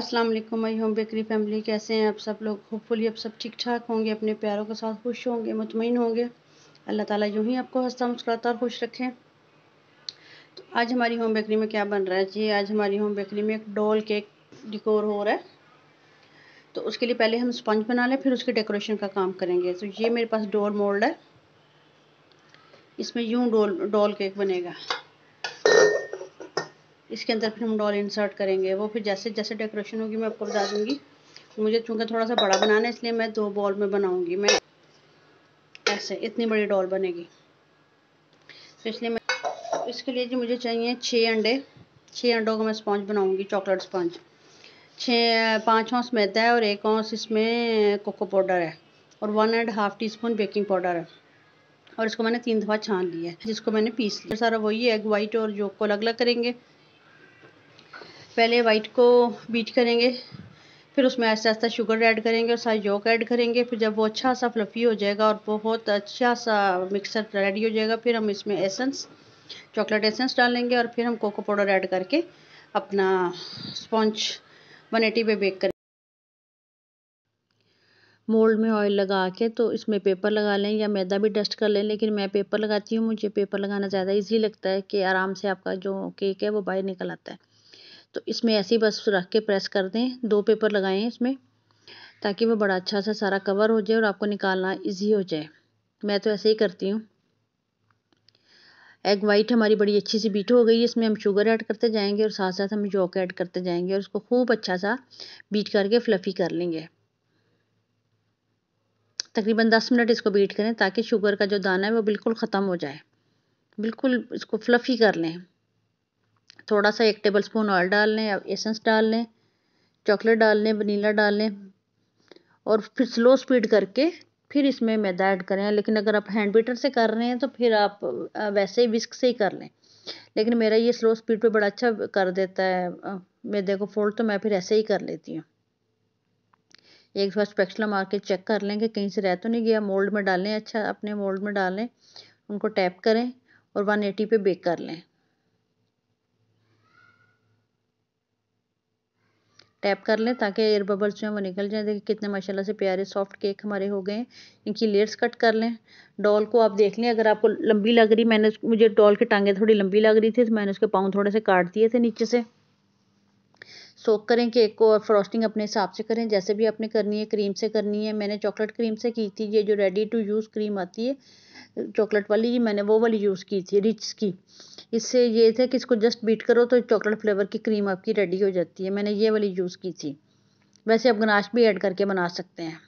अस्सलाम वालेकुम मई home bakery family कैसे हैं आप सब लोग होपफुली आप सब ठीक ठाक होंगे अपने प्यारों के साथ खुश होंगे मुतमिन होंगे अल्लाह ताला यूँ ही आपको हंसता मुस्कुराता और खुश रखें तो आज हमारी होम बेकरी में क्या बन रहा है जी आज हमारी होम बेकरी में एक डोल केक डिकोर हो रहा है तो उसके लिए पहले हम स्पंज बना लें फिर उसके डेकोरेशन का काम करेंगे तो ये मेरे पास डोल मोल्ड है इसमें यूँ डोल डोल केक बनेगा इसके अंदर फिर हम डॉल इंसर्ट करेंगे वो फिर जैसे जैसे डेकोरेशन होगी मैं आपको बता दूंगी मुझे चूंकि थोड़ा सा बड़ा बनाना है इसलिए मैं दो बॉल में बनाऊंगी मैं ऐसे इतनी बड़ी डॉल बनेगी तो इसलिए मैं इसके लिए जी मुझे चाहिए छः अंडे छः अंडों का मैं स्पॉन्ज बनाऊँगी चॉकलेट स्पॉन्ज छः पाँच औंस मैदा है और एक औंस इसमें कोको पाउडर है और one and half teaspoon baking powder है और इसको मैंने तीन दफ़ा छान लिया है जिसको मैंने पीस लिया सारा वही एग वाइट और जो को अलग अलग करेंगे पहले वाइट को बीट करेंगे फिर उसमें आहिस्ता आस्ते शुगर ऐड करेंगे और सारे योक ऐड करेंगे फिर जब वो अच्छा सा फ्लफ़ी हो जाएगा और बहुत अच्छा सा मिक्सर रेडी हो जाएगा फिर हम इसमें एसेंस चॉकलेट एसेंस डालेंगे और फिर हम कोको पाउडर ऐड करके अपना स्पॉन्ज 180 पे बेक करें मोल्ड में ऑयल लगा के तो इसमें पेपर लगा लें या मैदा भी डस्ट कर लें लेकिन मैं पेपर लगाती हूँ मुझे पेपर लगाना ज़्यादा ईजी लगता है कि आराम से आपका जो केक है वो बाहर निकल आता है तो इसमें ऐसे ही बस रख के प्रेस कर दें दो पेपर लगाएं इसमें ताकि वो बड़ा अच्छा सा सारा कवर हो जाए और आपको निकालना इजी हो जाए मैं तो ऐसे ही करती हूँ एग वाइट हमारी बड़ी अच्छी सी बीट हो गई है इसमें हम शुगर ऐड करते जाएंगे और साथ साथ हम जॉक ऐड करते जाएंगे और उसको खूब अच्छा सा बीट करके फ्लफ़ी कर लेंगे तकरीबन दस मिनट इसको बीट करें ताकि शुगर का जो दाना है वो बिल्कुल ख़त्म हो जाए बिल्कुल इसको फ्लफ़ी कर लें थोड़ा सा एक टेबल स्पून ऑयल डाल लें अब एसेंस डाल लें चॉकलेट डाल लें वनीला डाल लें और फिर स्लो स्पीड करके फिर इसमें मैदा ऐड करें लेकिन अगर आप हैंड बीटर से कर रहे हैं तो फिर आप वैसे ही विस्क से ही कर लें लेकिन मेरा ये स्लो स्पीड पे बड़ा अच्छा कर देता है मैदे को फोल्ड तो मैं फिर ऐसे ही कर लेती हूँ एक बार स्पेक्सला मार के चेक कर लें कि कहीं से रह तो नहीं गया मोल्ड में डालें अच्छा अपने मोल्ड में डालें उनको टैप करें और 180 पे बेक कर लें टैप कर लें ताकि एयर बबल्स जो हैं वो निकल जाएँ देखिए कितने माशाल्लाह से प्यारे सॉफ्ट केक हमारे हो गए इनकी लेयर्स कट कर लें डॉल को आप देख लें अगर आपको लंबी लग रही मैंने मुझे डॉल की टांगें थोड़ी लंबी लग रही थी तो मैंने उसके पाँव थोड़े से काट दिए थे नीचे से सोक करें केक को और फ्रॉस्टिंग अपने हिसाब से करें जैसे भी आपने करनी है क्रीम से करनी है मैंने चॉकलेट क्रीम से की थी ये जो रेडी टू यूज़ क्रीम आती है चॉकलेट वाली मैंने वो वाली यूज़ की थी रिच की इससे ये थे कि इसको जस्ट बीट करो तो चॉकलेट फ्लेवर की क्रीम आपकी रेडी हो जाती है मैंने ये वाली यूज़ की थी वैसे आप गनाश भी ऐड करके बना सकते हैं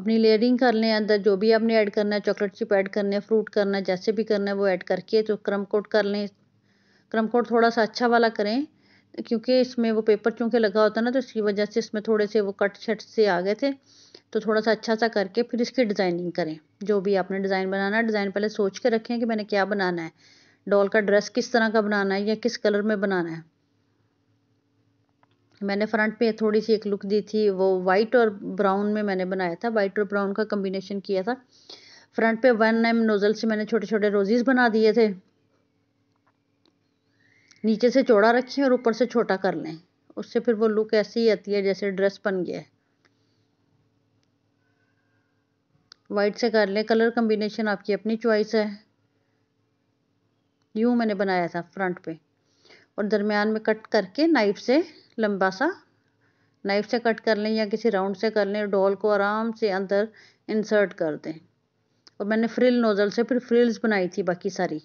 अपनी लेयरिंग कर लें अंदर जो भी आपने ऐड करना है चॉकलेट चिप ऐड करना है फ्रूट करना है जैसे भी करना है वो ऐड करके तो क्रम कोट कर लें क्रम कोट थोड़ा सा अच्छा वाला करें क्योंकि इसमें वो पेपर चूँकि लगा होता ना तो इसकी वजह से इसमें थोड़े से वो कट शट से आ गए थे तो थोड़ा सा अच्छा सा करके फिर इसकी डिज़ाइनिंग करें जो भी आपने डिज़ाइन बनाना है डिज़ाइन पहले सोच के रखें कि मैंने क्या बनाना है डॉल का ड्रेस किस तरह का बनाना है या किस कलर में बनाना है मैंने फ्रंट पे थोड़ी सी एक लुक दी थी वो वाइट और ब्राउन में मैंने बनाया था वाइट और ब्राउन का कम्बिनेशन किया था फ्रंट पे वन एम नोज़ल से मैंने छोटे छोटे रोजेज़ बना दिए थे नीचे से चौड़ा रखें और ऊपर से छोटा कर लें उससे फिर वो लुक ऐसी ही आती है जैसे ड्रेस बन गया है वाइट से कर लें कलर कम्बिनेशन आपकी अपनी चॉइस है यूँ मैंने बनाया था फ्रंट पे और दरमियान में कट करके नाइफ से लंबा सा नाइफ से कट कर लें या किसी राउंड से कर लें डॉल को आराम से अंदर इंसर्ट कर दें और मैंने फ्रिल नोज़ल से फिर फ्रिल्स बनाई थी बाकी सारी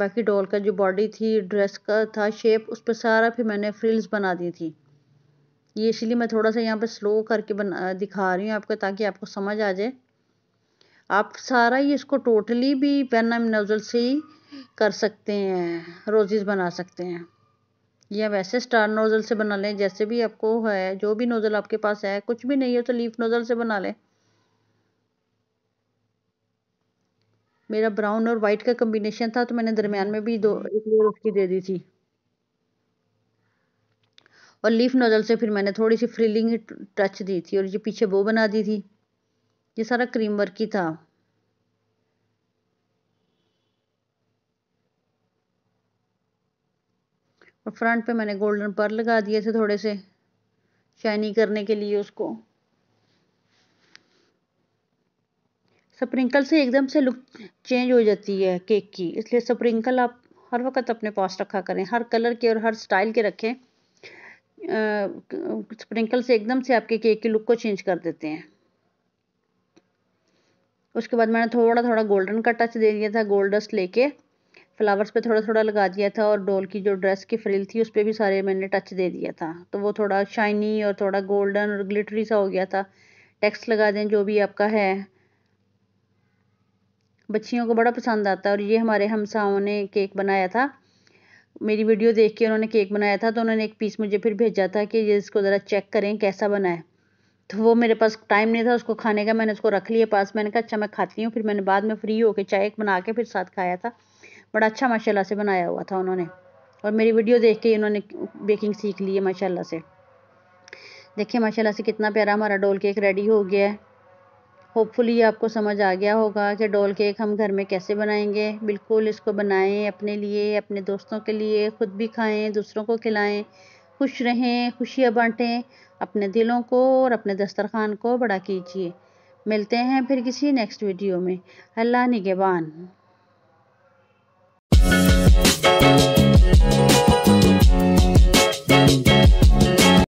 बाकी डॉल का जो बॉडी थी ड्रेस का था शेप उस पर सारा फिर मैंने फ्रिल्स बना दी थी ये इसलिए मैं थोड़ा सा यहाँ पर स्लो करके बना दिखा रही हूँ आपको ताकि आपको समझ आ जाए आप सारा ही इसको टोटली भी पेन नोज़ल से ही कर सकते हैं रोजेज़ बना सकते हैं या वैसे स्टार नोज़ल से बना लें जैसे भी आपको है जो भी नोज़ल आपके पास है कुछ भी नहीं है तो लीफ नोज़ल से बना लें मेरा ब्राउन और वाइट का कम्बिनेशन था तो मैंने दरमियान में भी दो हम्म। एक लेयर उसकी दे दी थी और लीफ नोजल से फिर मैंने थोड़ी सी फ्रिलिंग टच दी थी और ये पीछे वो बना दी थी ये सारा क्रीम वर्क ही था और फ्रंट पे मैंने गोल्डन पर लगा दिए थे थोड़े से शाइनी करने के लिए उसको स्प्रिंकल से एकदम से लुक चेंज हो जाती है केक की इसलिए स्प्रिंकल आप हर वक्त अपने पास रखा करें हर कलर के और हर स्टाइल के रखें स्प्रिंकल से एकदम से आपके केक की लुक को चेंज कर देते हैं उसके बाद मैंने थोड़ा थोड़ा गोल्डन का टच दे दिया था गोल्ड डस्ट लेके फ्लावर्स पे थोड़ा थोड़ा लगा दिया था और डोल की जो ड्रेस की फ्रिल थी उस पर भी सारे मैंने टच दे दिया था तो वो थोड़ा शाइनी और थोड़ा गोल्डन और ग्लिटरी सा हो गया था टेक्स्ट लगा दें जो भी आपका है बच्चियों को बड़ा पसंद आता है और ये हमारे हमसाओं ने केक बनाया था मेरी वीडियो देख के उन्होंने केक बनाया था तो उन्होंने एक पीस मुझे फिर भेजा था कि ये इसको ज़रा चेक करें कैसा बना है तो वो मेरे पास टाइम नहीं था उसको खाने का मैंने उसको रख लिया पास मैंने कहा अच्छा मैं खाती हूँ फिर मैंने बाद में फ्री होकर चाय बना के फिर साथ खाया था बड़ा अच्छा माशाल्लाह से बनाया हुआ था उन्होंने और मेरी वीडियो देख के इन्होंने बेकिंग सीख ली है माशाल्लाह से देखिए माशाल्लाह से कितना प्यारा हमारा डोल केक रेडी हो गया है होपफुली आपको समझ आ गया होगा कि डोल केक हम घर में कैसे बनाएंगे बिल्कुल इसको बनाएं अपने लिए अपने दोस्तों के लिए ख़ुद भी खाएं दूसरों को खिलाएं खुश रहें खुशियाँ बांटें अपने दिलों को और अपने दस्तरखान को बड़ा कीजिए मिलते हैं फिर किसी नेक्स्ट वीडियो में अल्लाह निगेबान